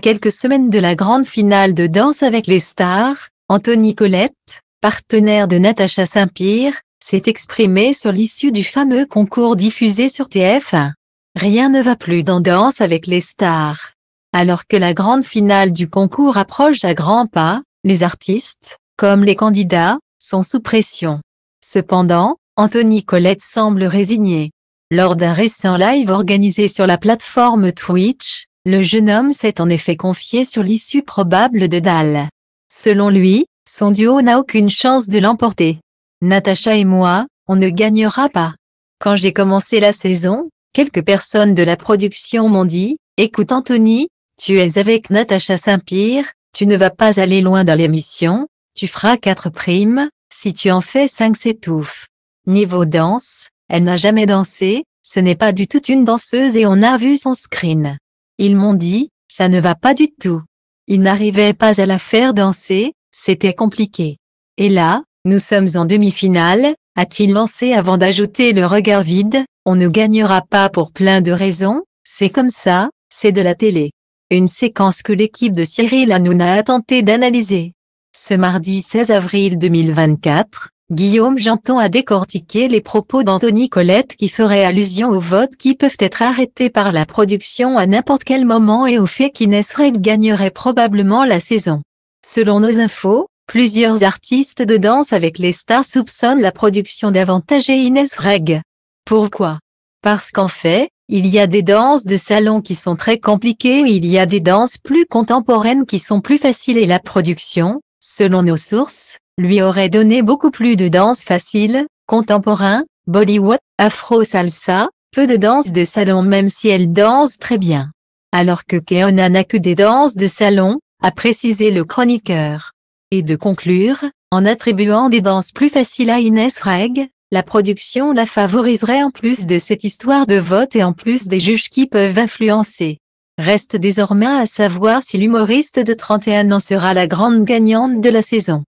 quelques semaines de la grande finale de Danse avec les stars, Anthony Collette, partenaire de Natacha saint pierre s'est exprimé sur l'issue du fameux concours diffusé sur TF1. Rien ne va plus dans Danse avec les stars. Alors que la grande finale du concours approche à grands pas, les artistes, comme les candidats, sont sous pression. Cependant, Anthony Collette semble résigné. Lors d'un récent live organisé sur la plateforme Twitch, le jeune homme s'est en effet confié sur l'issue probable de Dal. Selon lui, son duo n'a aucune chance de l'emporter. Natacha et moi, on ne gagnera pas. Quand j'ai commencé la saison, quelques personnes de la production m'ont dit, écoute Anthony, tu es avec Natacha Saint-Pierre, tu ne vas pas aller loin dans l'émission, tu feras quatre primes, si tu en fais cinq touffes. Niveau danse, elle n'a jamais dansé, ce n'est pas du tout une danseuse et on a vu son screen. Ils m'ont dit, ça ne va pas du tout. Ils n'arrivaient pas à la faire danser, c'était compliqué. Et là, nous sommes en demi-finale, a-t-il lancé avant d'ajouter le regard vide, on ne gagnera pas pour plein de raisons, c'est comme ça, c'est de la télé. Une séquence que l'équipe de Cyril Hanouna a tenté d'analyser. Ce mardi 16 avril 2024, Guillaume Janton a décortiqué les propos d'Anthony Colette qui ferait allusion aux votes qui peuvent être arrêtés par la production à n'importe quel moment et au fait qu'Inès gagnerait probablement la saison. Selon nos infos, Plusieurs artistes de danse avec les stars soupçonnent la production d'Avantage et Inès Reg. Pourquoi Parce qu'en fait, il y a des danses de salon qui sont très compliquées et il y a des danses plus contemporaines qui sont plus faciles et la production, selon nos sources, lui aurait donné beaucoup plus de danse facile, contemporain, Bollywood, afro-salsa, peu de danse de salon même si elle danse très bien. Alors que Keona n'a que des danses de salon, a précisé le chroniqueur. Et de conclure, en attribuant des danses plus faciles à Inès Reg, la production la favoriserait en plus de cette histoire de vote et en plus des juges qui peuvent influencer. Reste désormais à savoir si l'humoriste de 31 ans sera la grande gagnante de la saison.